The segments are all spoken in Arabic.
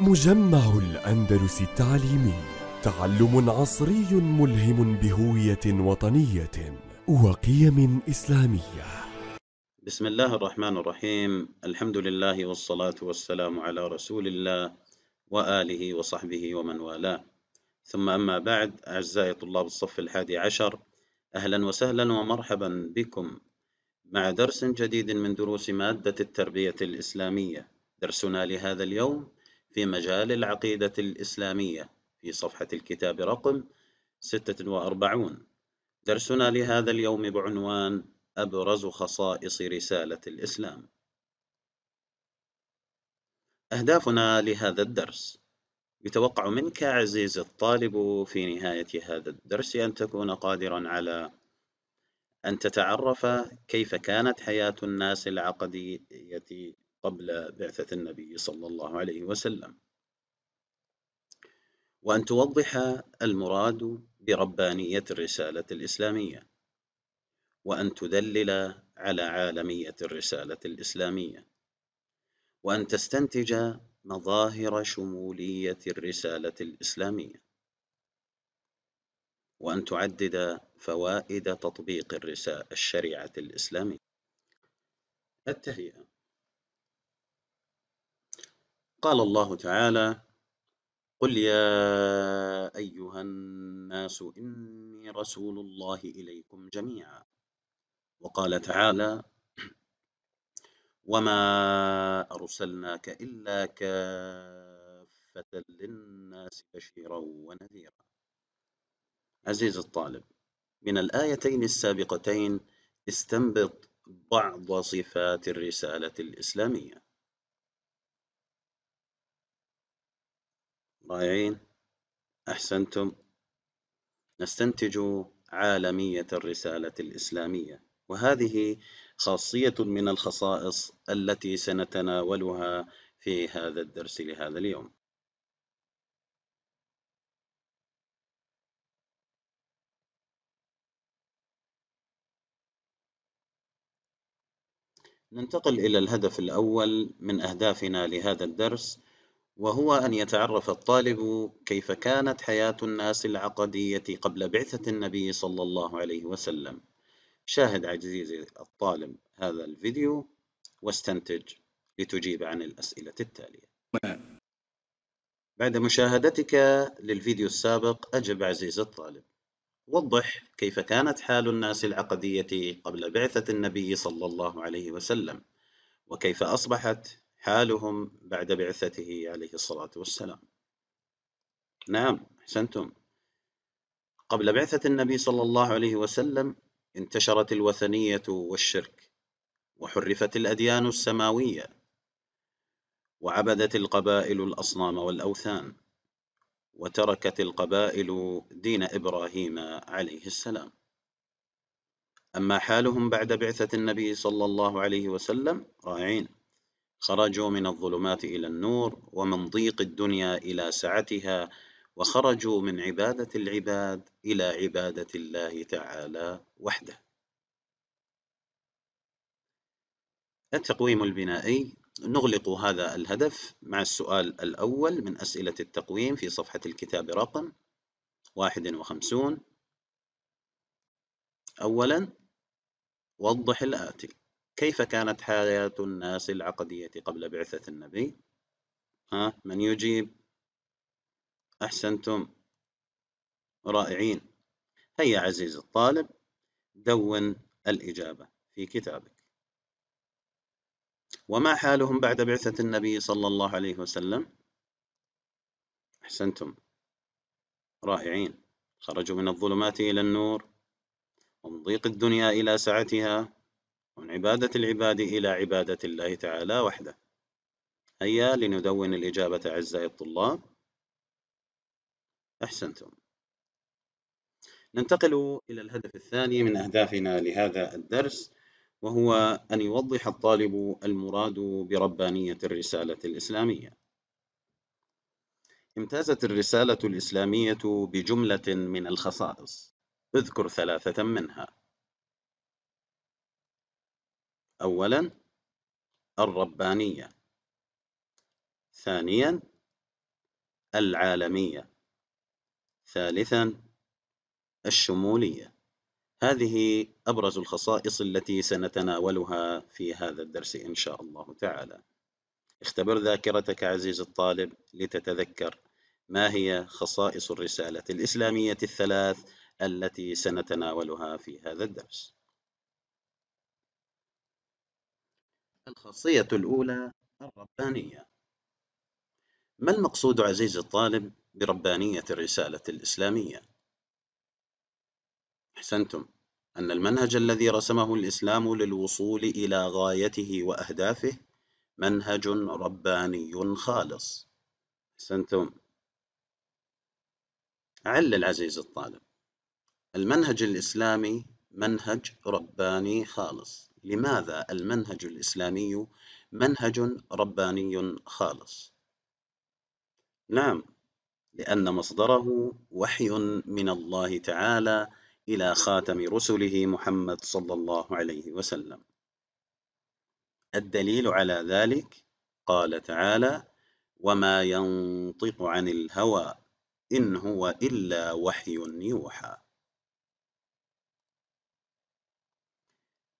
مجمع الأندلس التعليمي تعلم عصري ملهم بهوية وطنية وقيم إسلامية بسم الله الرحمن الرحيم الحمد لله والصلاة والسلام على رسول الله وآله وصحبه ومن والاه ثم أما بعد أعزائي طلاب الصف الحادي عشر أهلا وسهلا ومرحبا بكم مع درس جديد من دروس مادة التربية الإسلامية درسنا لهذا اليوم في مجال العقيدة الإسلامية في صفحة الكتاب رقم 46 درسنا لهذا اليوم بعنوان أبرز خصائص رسالة الإسلام أهدافنا لهذا الدرس يتوقع منك عزيزي الطالب في نهاية هذا الدرس أن تكون قادرا على أن تتعرف كيف كانت حياة الناس العقدية قبل بعثة النبي صلى الله عليه وسلم وأن توضح المراد بربانية الرسالة الإسلامية وأن تدلل على عالمية الرسالة الإسلامية وأن تستنتج مظاهر شمولية الرسالة الإسلامية وأن تعدد فوائد تطبيق الشريعة الإسلامية التهيئة قال الله تعالى قل يا أيها الناس إني رسول الله إليكم جميعا وقال تعالى وما أرسلناك إلا كافة للناس بشيرا ونذيرا عزيز الطالب من الآيتين السابقتين استنبط بعض صفات الرسالة الإسلامية رائعين أحسنتم نستنتج عالمية الرسالة الإسلامية وهذه خاصية من الخصائص التي سنتناولها في هذا الدرس لهذا اليوم ننتقل إلى الهدف الأول من أهدافنا لهذا الدرس وهو أن يتعرف الطالب كيف كانت حياة الناس العقدية قبل بعثة النبي صلى الله عليه وسلم شاهد عزيزي الطالب هذا الفيديو واستنتج لتجيب عن الأسئلة التالية بعد مشاهدتك للفيديو السابق أجب عزيزي الطالب وضح كيف كانت حال الناس العقدية قبل بعثة النبي صلى الله عليه وسلم وكيف أصبحت حالهم بعد بعثته عليه الصلاة والسلام نعم أحسنتم قبل بعثة النبي صلى الله عليه وسلم انتشرت الوثنية والشرك وحرفت الأديان السماوية وعبدت القبائل الأصنام والأوثان وتركت القبائل دين إبراهيم عليه السلام أما حالهم بعد بعثة النبي صلى الله عليه وسلم رائعين خرجوا من الظلمات إلى النور ومن ضيق الدنيا إلى سعتها وخرجوا من عبادة العباد إلى عبادة الله تعالى وحده. التقويم البنائي نغلق هذا الهدف مع السؤال الأول من أسئلة التقويم في صفحة الكتاب رقم 51 أولا وضح الآتي كيف كانت حياة الناس العقدية قبل بعثة النبي؟ ها من يجيب؟ أحسنتم رائعين هيا عزيزي الطالب دون الإجابة في كتابك وما حالهم بعد بعثة النبي صلى الله عليه وسلم؟ أحسنتم رائعين خرجوا من الظلمات إلى النور ومن ضيق الدنيا إلى سعتها ومن عبادة العباد إلى عبادة الله تعالى وحده هيا لندون الإجابة أعزائي الطلاب أحسنتم ننتقل إلى الهدف الثاني من أهدافنا لهذا الدرس وهو أن يوضح الطالب المراد بربانية الرسالة الإسلامية امتازت الرسالة الإسلامية بجملة من الخصائص اذكر ثلاثة منها أولا الربانية ثانيا العالمية ثالثا الشمولية هذه أبرز الخصائص التي سنتناولها في هذا الدرس إن شاء الله تعالى اختبر ذاكرتك عزيز الطالب لتتذكر ما هي خصائص الرسالة الإسلامية الثلاث التي سنتناولها في هذا الدرس الخاصية الأولى الربانية ما المقصود عزيزي الطالب بربانية الرسالة الإسلامية؟ أحسنتم أن المنهج الذي رسمه الإسلام للوصول إلى غايته وأهدافه منهج رباني خالص أحسنتم أعل العزيز الطالب المنهج الإسلامي منهج رباني خالص لماذا المنهج الإسلامي منهج رباني خالص؟ نعم لأن مصدره وحي من الله تعالى إلى خاتم رسله محمد صلى الله عليه وسلم الدليل على ذلك قال تعالى وما ينطق عن الهوى إن هو إلا وحي يوحى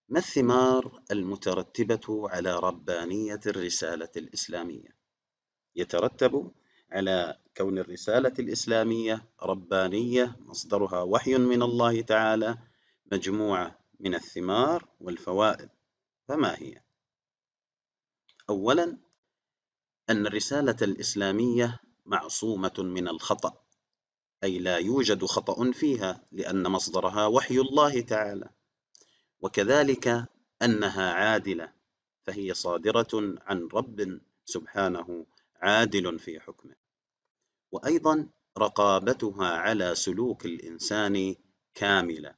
ما الثمار المترتبة على ربانية الرسالة الإسلامية؟ يترتب على كون الرسالة الإسلامية ربانية مصدرها وحي من الله تعالى مجموعة من الثمار والفوائد فما هي؟ أولاً أن الرسالة الإسلامية معصومة من الخطأ أي لا يوجد خطأ فيها لأن مصدرها وحي الله تعالى وكذلك أنها عادلة فهي صادرة عن رب سبحانه عادل في حكمه وأيضا رقابتها على سلوك الإنسان كاملة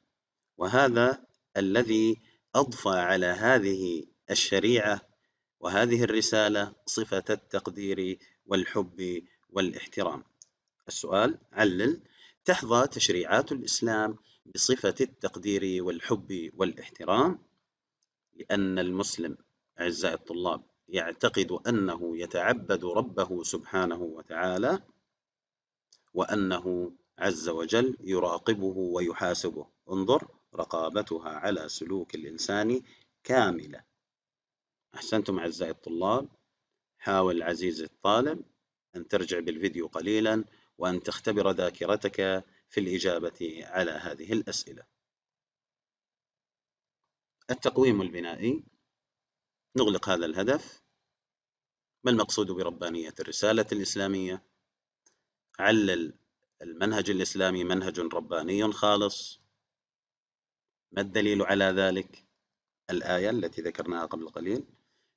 وهذا الذي أضفى على هذه الشريعة وهذه الرسالة صفة التقدير والحب والاحترام السؤال علل تحظى تشريعات الإسلام بصفة التقدير والحب والاحترام لأن المسلم أعزائي الطلاب يعتقد أنه يتعبد ربه سبحانه وتعالى وأنه عز وجل يراقبه ويحاسبه انظر رقابتها على سلوك الإنسان كاملة أحسنتم أعزائي الطلاب حاول عزيزي الطالب أن ترجع بالفيديو قليلا وأن تختبر ذاكرتك في الإجابة على هذه الأسئلة التقويم البنائي نغلق هذا الهدف ما المقصود بربانية الرسالة الإسلامية علل المنهج الإسلامي منهج رباني خالص ما الدليل على ذلك الآية التي ذكرناها قبل قليل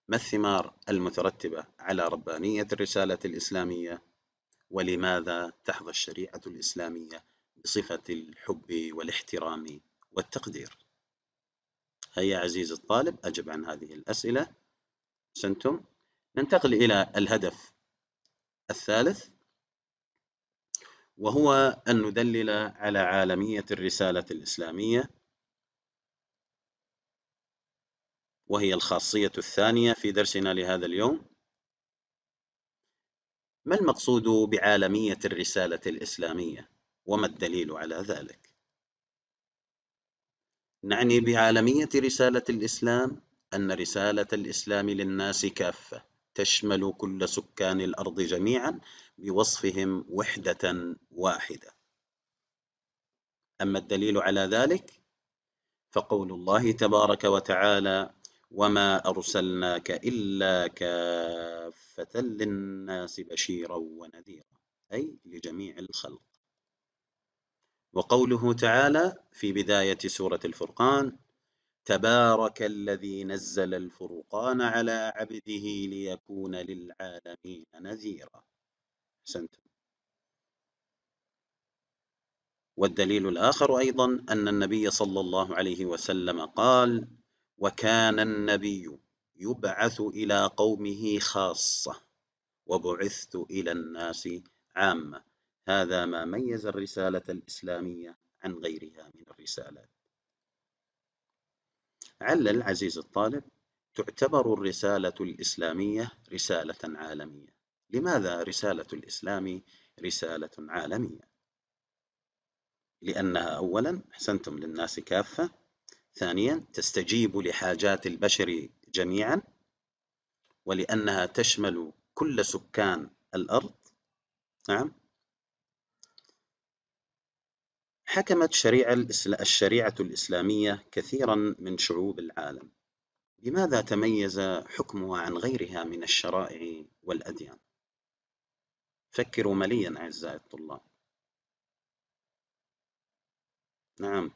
ما الثمار المترتبة على ربانية الرسالة الإسلامية ولماذا تحظى الشريعة الإسلامية بصفة الحب والاحترام والتقدير هيا عزيزي الطالب أجب عن هذه الأسئلة سنتم ننتقل إلى الهدف الثالث وهو أن ندلل على عالمية الرسالة الإسلامية وهي الخاصية الثانية في درسنا لهذا اليوم ما المقصود بعالمية الرسالة الإسلامية؟ وما الدليل على ذلك نعني بعالمية رسالة الإسلام أن رسالة الإسلام للناس كافة تشمل كل سكان الأرض جميعا بوصفهم وحدة واحدة أما الدليل على ذلك فقول الله تبارك وتعالى وما أرسلناك إلا كافة للناس بشيرا ونذيرا أي لجميع الخلق وقوله تعالى في بداية سورة الفرقان تبارك الذي نزل الفرقان على عبده ليكون للعالمين نذيرا أحسنتم والدليل الآخر أيضا أن النبي صلى الله عليه وسلم قال وكان النبي يبعث إلى قومه خاصة وبعثت إلى الناس عامة هذا ما ميز الرسالة الإسلامية عن غيرها من الرسالات علل العزيز الطالب تعتبر الرسالة الإسلامية رسالة عالمية لماذا رسالة الإسلام رسالة عالمية؟ لأنها أولا أحسنتم للناس كافة ثانيا تستجيب لحاجات البشر جميعا ولأنها تشمل كل سكان الأرض نعم حكمت الشريعة الإسلامية كثيرا من شعوب العالم بماذا تميز حكمها عن غيرها من الشرائع والأديان؟ فكروا مليا أعزائي الطلاب نعم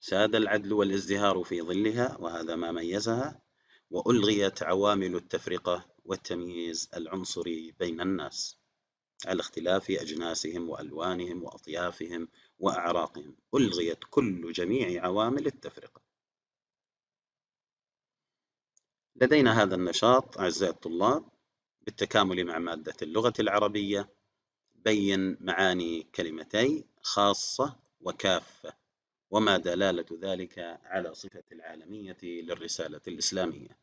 ساد العدل والازدهار في ظلها وهذا ما ميزها وألغيت عوامل التفرقة والتمييز العنصري بين الناس على اختلاف أجناسهم وألوانهم وأطيافهم وأعراقهم ألغيت كل جميع عوامل التفرقة لدينا هذا النشاط أعزائي الطلاب بالتكامل مع مادة اللغة العربية بين معاني كلمتي خاصة وكافة وما دلالة ذلك على صفة العالمية للرسالة الإسلامية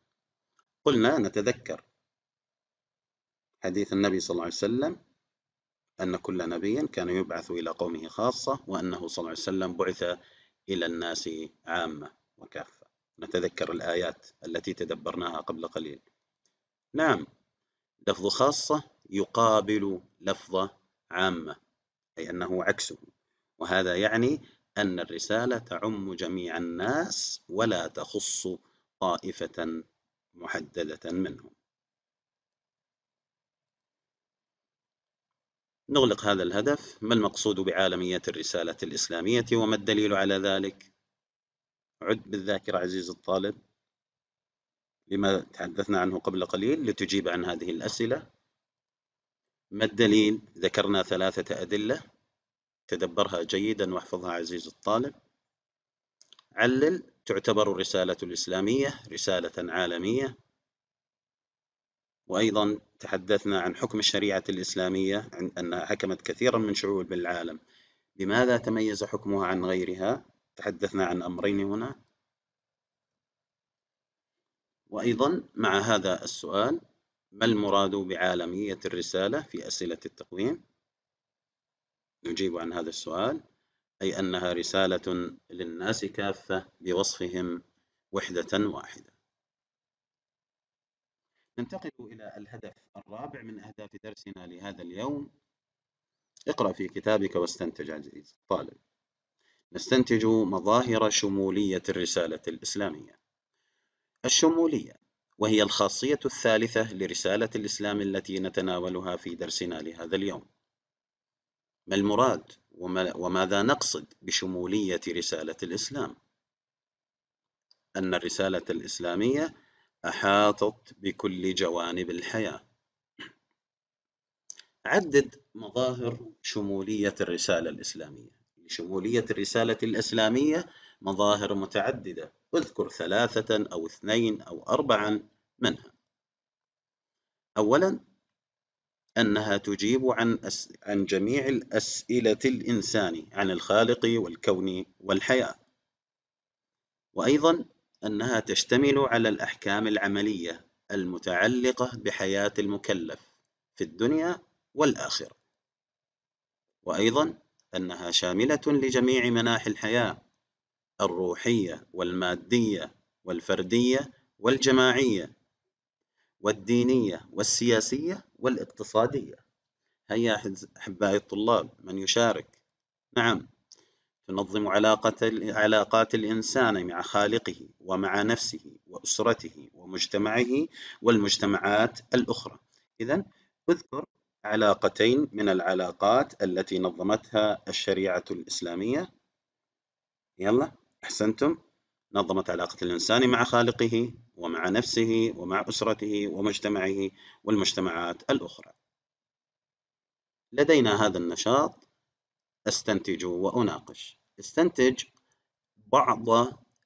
قلنا نتذكر حديث النبي صلى الله عليه وسلم أن كل نبي كان يبعث إلى قومه خاصة وأنه صلى الله عليه وسلم بعث إلى الناس عامة وكافة نتذكر الآيات التي تدبرناها قبل قليل نعم لفظ خاصة يقابل لفظ عامة أي أنه عكسه وهذا يعني أن الرسالة تعم جميع الناس ولا تخص طائفة محددة منهم نغلق هذا الهدف ما المقصود بعالمية الرسالة الإسلامية وما الدليل على ذلك؟ عد بالذاكرة عزيز الطالب لما تحدثنا عنه قبل قليل لتجيب عن هذه الأسئلة ما الدليل؟ ذكرنا ثلاثة أدلة تدبرها جيدا واحفظها عزيز الطالب علل تعتبر الرسالة الإسلامية رسالة عالمية وأيضا تحدثنا عن حكم الشريعة الإسلامية أنها حكمت كثيرا من شعوب العالم لماذا تميز حكمها عن غيرها تحدثنا عن أمرين هنا وأيضا مع هذا السؤال ما المراد بعالمية الرسالة في أسئلة التقويم نجيب عن هذا السؤال أي أنها رسالة للناس كافة بوصفهم وحدة واحدة ننتقل إلى الهدف الرابع من أهداف درسنا لهذا اليوم اقرأ في كتابك واستنتج عزيزي الطالب نستنتج مظاهر شمولية الرسالة الإسلامية الشمولية وهي الخاصية الثالثة لرسالة الإسلام التي نتناولها في درسنا لهذا اليوم ما المراد وما وماذا نقصد بشمولية رسالة الإسلام؟ أن الرسالة الإسلامية أحاطت بكل جوانب الحياة عدد مظاهر شمولية الرسالة الإسلامية لشمولية الرسالة الإسلامية مظاهر متعددة اذكر ثلاثة أو اثنين أو أربعا منها أولا أنها تجيب عن, أس... عن جميع الأسئلة الإنسان عن الخالق والكون والحياة وأيضا أنها تشتمل على الأحكام العملية المتعلقة بحياة المكلف في الدنيا والآخرة وأيضا أنها شاملة لجميع مناحي الحياة الروحية والمادية والفردية والجماعية والدينية والسياسية والاقتصادية هيا أحبائي الطلاب من يشارك نعم تنظم علاقة علاقات الإنسان مع خالقه ومع نفسه وأسرته ومجتمعه والمجتمعات الأخرى إذا اذكر علاقتين من العلاقات التي نظمتها الشريعة الإسلامية يلا أحسنتم نظمت علاقة الإنسان مع خالقه ومع نفسه ومع أسرته ومجتمعه والمجتمعات الأخرى لدينا هذا النشاط أستنتج وأناقش استنتج بعض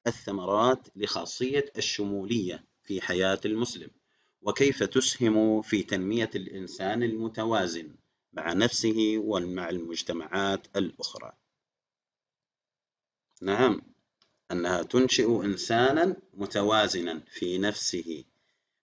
الثمرات لخاصية الشمولية في حياة المسلم وكيف تسهم في تنمية الإنسان المتوازن مع نفسه ومع المجتمعات الأخرى نعم أنها تنشئ إنسانا متوازنا في نفسه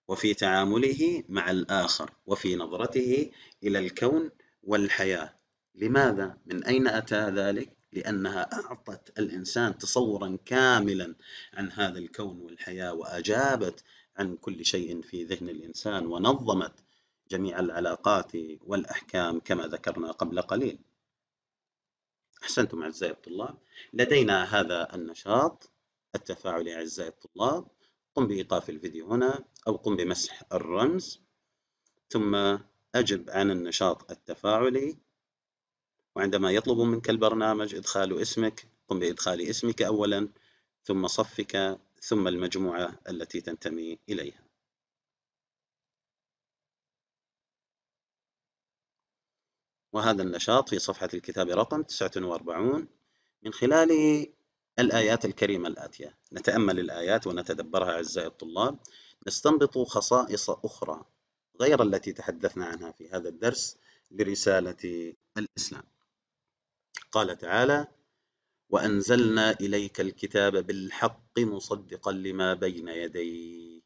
وفي تعامله مع الآخر وفي نظرته إلى الكون والحياة لماذا؟ من أين أتى ذلك؟ لأنها أعطت الإنسان تصورا كاملا عن هذا الكون والحياة وأجابت عن كل شيء في ذهن الإنسان ونظمت جميع العلاقات والأحكام كما ذكرنا قبل قليل أحسنتم أعزائي الطلاب لدينا هذا النشاط التفاعلي أعزائي الطلاب قم بإيقاف الفيديو هنا أو قم بمسح الرمز ثم أجب عن النشاط التفاعلي وعندما يطلب منك البرنامج إدخال اسمك قم بإدخال اسمك أولا ثم صفك ثم المجموعة التي تنتمي إليها وهذا النشاط في صفحة الكتاب رقم 49 من خلال الآيات الكريمة الآتية نتأمل الآيات ونتدبرها أعزائي الطلاب نستنبط خصائص أخرى غير التي تحدثنا عنها في هذا الدرس لرسالة الإسلام قال تعالى وأنزلنا إليك الكتاب بالحق مصدقا لما بين يديه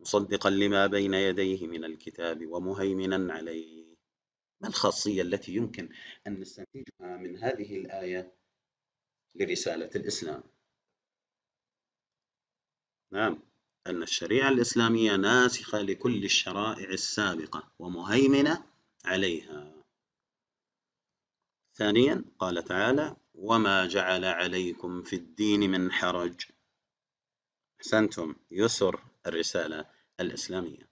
مصدقا لما بين يديه من الكتاب ومهيمنا عليه ما الخاصية التي يمكن أن نستنتجها من هذه الآية لرسالة الإسلام نعم أن الشريعة الإسلامية ناسخة لكل الشرائع السابقة ومهيمنة عليها ثانيا قال تعالى وما جعل عليكم في الدين من حرج أحسنتم يسر الرسالة الإسلامية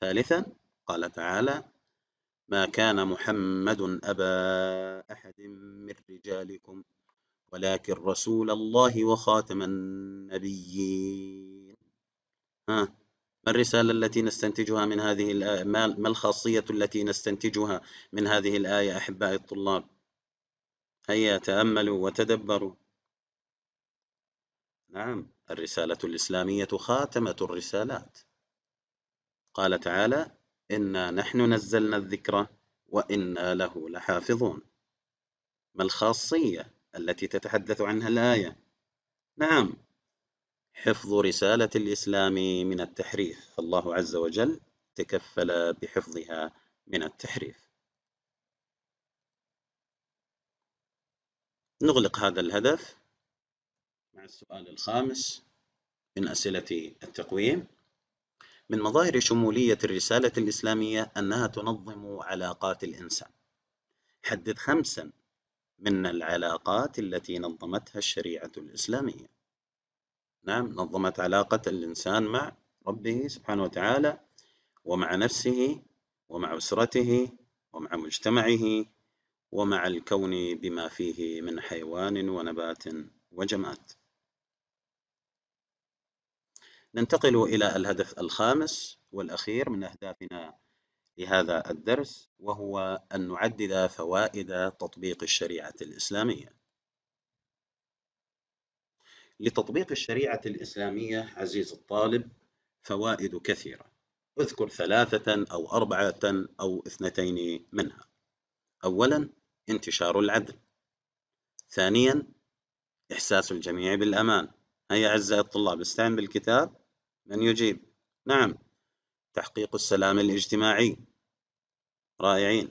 ثالثا قال تعالى ما كان محمد أبا أحد من رجالكم ولكن رسول الله وخاتم النبيين ها ما الرسالة التي نستنتجها من هذه الآية ما الخاصية التي نستنتجها من هذه الآية أحبائي الطلاب هيا تأملوا وتدبروا نعم الرسالة الإسلامية خاتمة الرسالات قال تعالى إنا نحن نزلنا الذكر وإنا له لحافظون ما الخاصية التي تتحدث عنها الآية؟ نعم حفظ رسالة الإسلام من التحريف فالله عز وجل تكفل بحفظها من التحريف نغلق هذا الهدف مع السؤال الخامس من أسئلة التقويم من مظاهر شمولية الرسالة الإسلامية أنها تنظم علاقات الإنسان حدد خمسا من العلاقات التي نظمتها الشريعة الإسلامية نعم نظمت علاقة الإنسان مع ربه سبحانه وتعالى ومع نفسه ومع أسرته ومع مجتمعه ومع الكون بما فيه من حيوان ونبات وجماد ننتقل إلى الهدف الخامس والأخير من أهدافنا لهذا الدرس وهو أن نعدد فوائد تطبيق الشريعة الإسلامية لتطبيق الشريعة الإسلامية عزيز الطالب فوائد كثيرة اذكر ثلاثة أو أربعة أو اثنتين منها أولا انتشار العدل ثانيا إحساس الجميع بالأمان هيا أعزائي الطلاب استعن بالكتاب من يجيب نعم تحقيق السلام الاجتماعي رائعين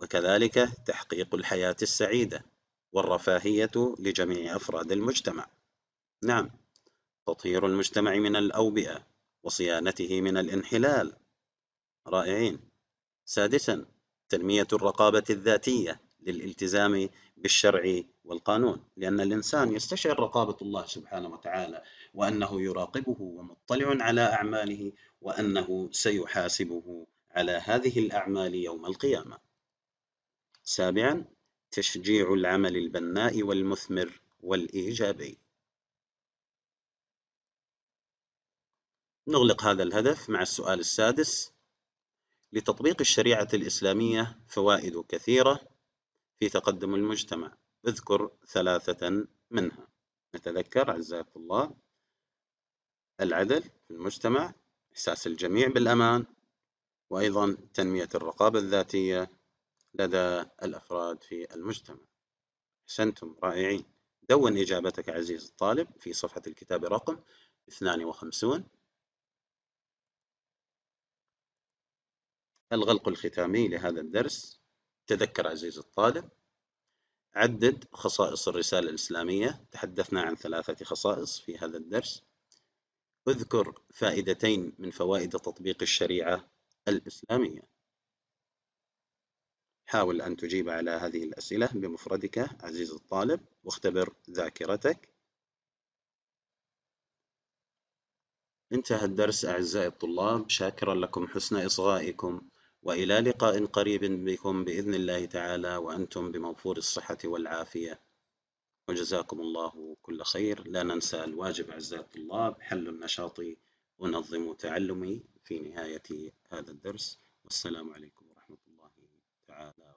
وكذلك تحقيق الحياة السعيدة والرفاهية لجميع أفراد المجتمع نعم تطهير المجتمع من الأوبئة وصيانته من الانحلال رائعين سادسا تنمية الرقابة الذاتية للالتزام بالشرع والقانون لأن الإنسان يستشعر رقابة الله سبحانه وتعالى وأنه يراقبه ومطلع على أعماله وأنه سيحاسبه على هذه الأعمال يوم القيامة سابعا تشجيع العمل البناء والمثمر والإيجابي نغلق هذا الهدف مع السؤال السادس لتطبيق الشريعة الإسلامية فوائد كثيرة في تقدم المجتمع اذكر ثلاثة منها نتذكر عزاك الله العدل في المجتمع إحساس الجميع بالأمان وأيضا تنمية الرقابة الذاتية لدى الأفراد في المجتمع أحسنتم رائعين دون إجابتك عزيز الطالب في صفحة الكتاب رقم 52 الغلق الختامي لهذا الدرس تذكر عزيزي الطالب عدد خصائص الرسالة الإسلامية تحدثنا عن ثلاثة خصائص في هذا الدرس اذكر فائدتين من فوائد تطبيق الشريعة الإسلامية حاول أن تجيب على هذه الأسئلة بمفردك عزيز الطالب واختبر ذاكرتك انتهى الدرس أعزائي الطلاب شاكرا لكم حسن إصغائكم وإلى لقاء قريب بكم بإذن الله تعالى وأنتم بموفور الصحة والعافية وجزاكم الله كل خير لا ننسى الواجب أعزائي الطلاب حل النشاط ونظم تعلمي في نهاية هذا الدرس والسلام عليكم ورحمة الله تعالى